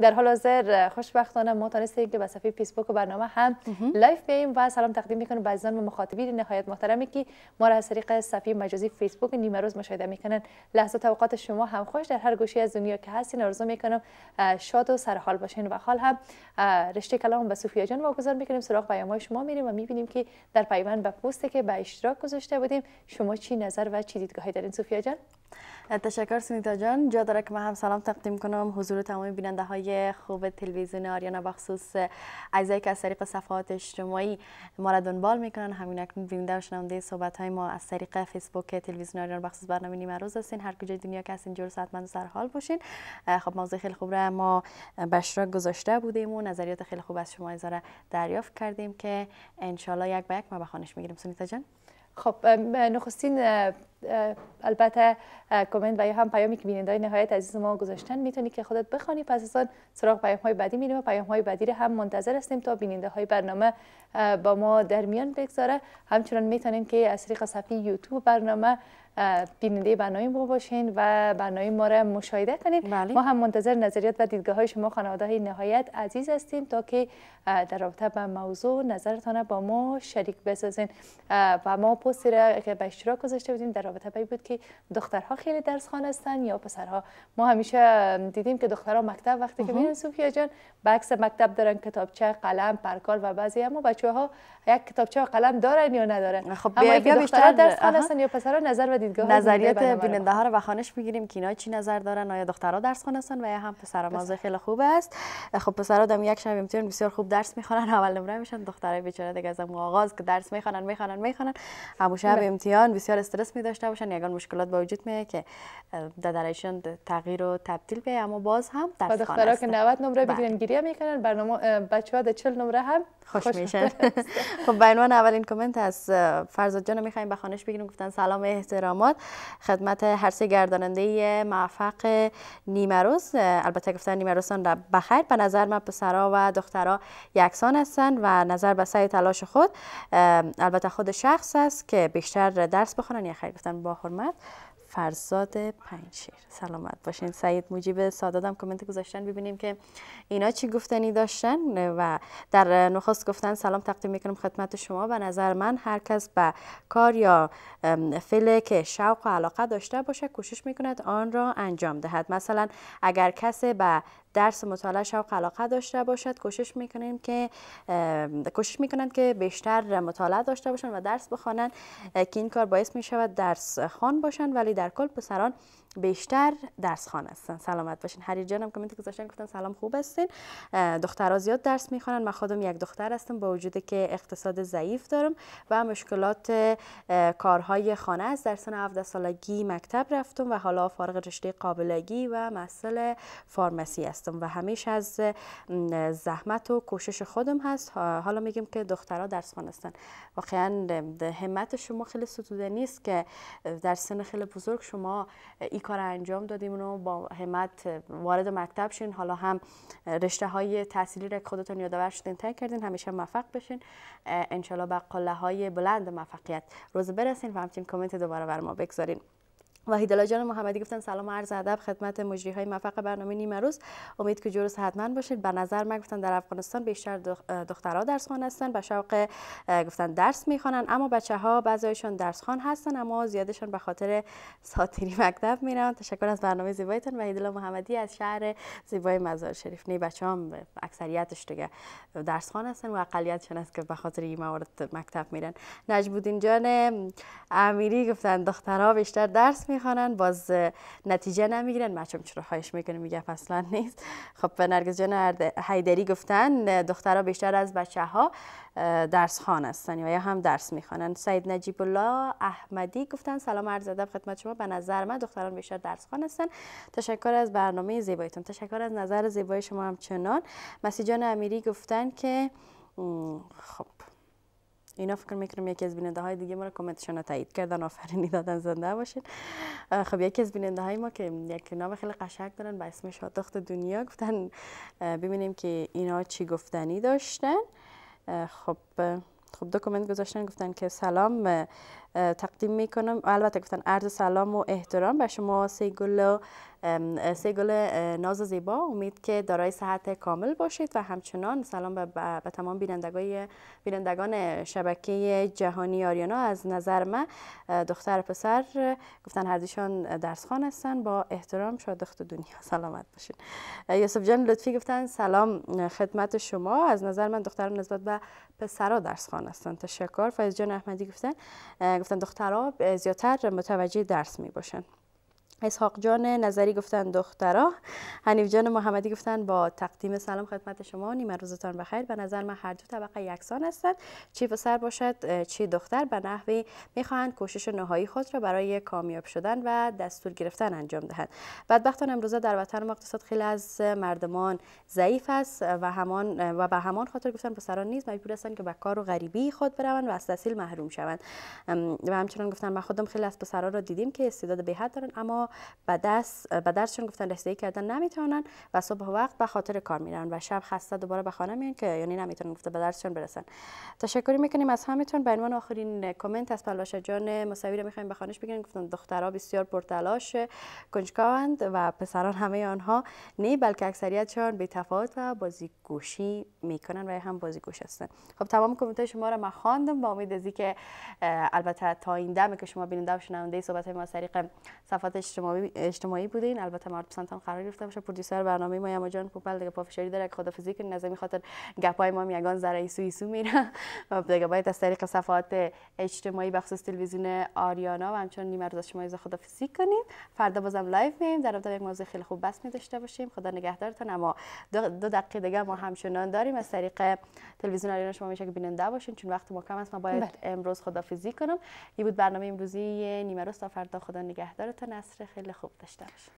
در حال حاضر خوشبختانه ما تانستیم که به صفحه فیسبوک و برنامه هم لایف بیاییم و سلام تقدیم میکنم به عزیزان و مخاطبین نهایت محترمی که ما را از طریق صفحه مجازی فیسبوک نیمه روز مشاهده میکنن لحظات اوقات شما هم خوش در هر گوشه از دنیا که هستین ارزو میکنم شاد و سرحال باشین و حال هم رشته کلام به سوفیا جان واگذار میکنیم سراغ های شما میریم و میبینیم که در پیوند به پستی که به اشتراک گذاشته بودیم شما چی نظر و چی دیدگاهی دارین سوفیا جان تشکر سونیتا جان جا داره که ما هم سلام تقدیم کنم حضور تمام بیننده های خوب تلویزیون آریانا بخصوص اعضایی که از طریق صفحات اجتماعی ما را دنبال میکنن همین اکنون بیننده و شنونده صحبت های ما از طریق فیسبوک تلویزیون آریانا بخصوص برنامه نیمه روز هستین هر کجای دنیا که هستین جور ساعت من سر حال باشین خب موضوع خیلی خوب را ما بشرا گذاشته بودیم و نظریات خیلی خوب از شما ایزاره دریافت کردیم که انشالله یک به یک ما به میگیریم سمیتا جان خب نخستین البته کامنت و یا هم پیامی که بینندای نهایت عزیز ما گذاشتن میتونی که خودت بخوانی پس از آن سراغ پیام های بعدی میریم و پیام های بعدی رو هم منتظر هستیم تا بیننده های برنامه با ما در میان بگذاره همچنان میتونین که از طریق صفحه یوتیوب برنامه بیننده برنامه ما باشین و برنامه ما را مشاهده کنین بله. ما هم منتظر نظریات و دیدگاه های شما خانواده نهایت عزیز هستیم تا که در رابطه با موضوع نظرتان با ما شریک بسازین و ما پستی را که به اشتراک گذاشته بودیم در رابطه باید بود که دخترها خیلی درس خوان یا پسرها ما همیشه دیدیم که دخترها مکتب وقتی که میرن صوفیا جان بکس مکتب دارن کتابچه قلم پرکار و بعضی اما بچه یک کتابچه و قلم دارن یا ندارن خب اما بیشتر درس خوان یا پسرها نظر دیدگاه نظریات بیننده ها رو به خانش میگیریم که اینا چی نظر دارن آیا دخترها درس خوان و یا هم پسرا موضوع خیلی خوب است خب پسرا دم یک شب امتحان بسیار خوب درس میخوانن اول نمره میشن دخترای بیچاره دیگه از آغاز که درس میخوانن میخوانن میخوانن همو شب بله. امتحان بسیار استرس می داشته باشن یگان مشکلات با وجود میه که در درایشون تغییر و تبدیل بیه اما باز هم درس خوانن دخترا که 90 نمره بگیرن بله. گیری میکنن برنامه بچه‌ها ها 40 نمره هم خوش, خوش میشن خب به عنوان اولین کامنت از فرزاد جان میخوایم به خانش بگیریم گفتن سلام احترام خدمت هر سه گرداننده موفق نیمروز البته گفتن نیمروزان را بخیر به نظر من پسرا و دخترا یکسان هستند و نظر به سعی تلاش خود البته خود شخص است که بیشتر درس بخونن یا خیر گفتن با حرمت فرزاد پنجشیر سلامت باشین سعید مجیب سادادم کامنت گذاشتن ببینیم که اینا چی گفتنی داشتن و در نخست گفتن سلام تقدیم میکنم خدمت شما به نظر من هر کس به کار یا فعل که شوق و علاقه داشته باشه کوشش میکند آن را انجام دهد مثلا اگر کسی به درس مطالعه شوق علاقه داشته باشد کوشش میکنیم که کوشش میکنند که بیشتر مطالعه داشته باشند و درس بخوانند که این کار باعث میشود درس خوان باشند ولی در کل پسران بیشتر درس خوان هستن سلامت باشین هری جانم کامنت گذاشتن گفتن سلام خوب هستین دخترها زیاد درس میخوانن من خودم یک دختر هستم با وجود که اقتصاد ضعیف دارم و مشکلات کارهای خانه از در سن 17 سالگی مکتب رفتم و حالا فارغ رشته قابلگی و مسئله فارمسی هستم و همیشه از زحمت و کوشش خودم هست حالا میگم که دخترها درس خوان هستن واقعا همت شما خیلی ستوده نیست که در سن خیلی بزرگ شما کار انجام دادیم اونو با همت وارد مکتب شین حالا هم رشته های تحصیلی را خودتون یادآور شدین تی کردین همیشه موفق بشین انشالله به قله های بلند موفقیت روز برسین و همچنین کامنت دوباره بر ما بگذارین وحیدالله جان محمدی گفتن سلام عرض ادب خدمت مجری های موفق برنامه نیمه روز امید که جور حتما باشید به نظر من گفتن در افغانستان بیشتر دخترها درس خوان هستن به شوق گفتن درس میخوانن اما بچه ها بعضیشون درس خوان هستن اما زیادشون به خاطر ساتری مکتب میرن تشکر از برنامه زیبایتون وحیدالله محمدی از شهر زیبای مزار شریف نه بچه هم اکثریتش دیگه درس خوان هستن و اقلیتشون است که به خاطر این موارد مکتب میرن نجبودین جان امیری گفتن دخترها بیشتر درس می میخوانند باز نتیجه نمیگیرن مچم چرا خواهش میکنه میگه اصلا نیست خب نرگز جان حیدری گفتن دخترها بیشتر از بچه ها درس خوان یا هم درس میخوانند سعید نجیب الله احمدی گفتن سلام عرض ادب خدمت شما به نظر من دختران بیشتر درس خوان هستن تشکر از برنامه زیبایتون تشکر از نظر زیبای شما همچنان جان امیری گفتن که خب اینا فکر میکنم یکی از بیننده های دیگه ما را کامنتشون رو تایید کردن آفرینی دادن زنده باشین خب یکی از بیننده های ما که یک نام خیلی قشنگ دارن به اسم شادخت دنیا گفتن ببینیم که اینا چی گفتنی داشتن خب خب دو کامنت گذاشتن گفتن که سلام تقدیم میکنم البته گفتن عرض سلام و احترام به شما سیگل سیگل ناز زیبا امید که دارای صحت کامل باشید و همچنان سلام به, به تمام بینندگان شبکه جهانی آریانا از نظر من دختر پسر گفتن هر درس درسخوان هستن با احترام شادخت دنیا سلامت باشید یوسف جان لطفی گفتن سلام خدمت شما از نظر من دخترم نسبت به پسرا خوان هستن تشکر فایز جان احمدی گفتن دخترها زیادتر متوجه درس می اسحاق جان نظری گفتن دخترا حنیف جان محمدی گفتن با تقدیم سلام خدمت شما نیمه روزتان بخیر به نظر من هر دو طبقه یکسان هستند چی پسر باشد چی دختر به نحوی میخواهند کوشش نهایی خود را برای کامیاب شدن و دستور گرفتن انجام دهند بدبختان امروزه در وطن ما اقتصاد خیلی از مردمان ضعیف است و همان و به همان خاطر گفتن پسران نیز مجبور هستند که به کار و غریبی خود بروند و از تحصیل محروم شوند و همچنان گفتن ما خودم خیلی از پسرا را دیدیم که استعداد به حد اما به دست به درسشون گفتن رسیدگی کردن نمیتونن و صبح وقت به خاطر کار میرن و شب خسته دوباره به خانه میان که یعنی نمیتونن گفته به درسشون برسن تشکر میکنیم از همتون به عنوان آخرین کامنت از پلاشا جان مساوی رو میخوایم به خانش بگیریم گفتن دخترا بسیار پرتلاش کنجکاوند و پسران همه آنها نه بلکه چون بی تفاوت و بازی گوشی میکنن و هم بازی گوش هستن خب تمام کامنت شما رو من خواندم با امید که البته تا این دمه که شما بیننده و شنونده صحبت ما از طریق اجتماعی اجتماعی بودین البته مرد پسندان قرار گرفته باشه پرودوسر برنامه ما یما جان پوپل دیگه پافشاری داره خدا که نظامی خاطر گپای ما یگان ذره ایسو ایسو میره و دیگه باید از طریق صفحات اجتماعی بخصوص تلویزیون آریانا و همچنین نیمه روز شما از خدا فیزیک کنیم فردا بازم لایو میایم در رابطه یک موضوع خیلی خوب بس می داشته باشیم خدا نگهدارتون اما دو, دو دقیقه دیگه ما همچنان داریم از طریق تلویزیون آریانا شما میشه که بیننده باشین چون وقت ما کم است ما باید بله. امروز خدا فیزیک کنم این بود برنامه امروزی نیمه روز تا فردا خدا نگهدارتون نصر خیلی خوب داشته باشید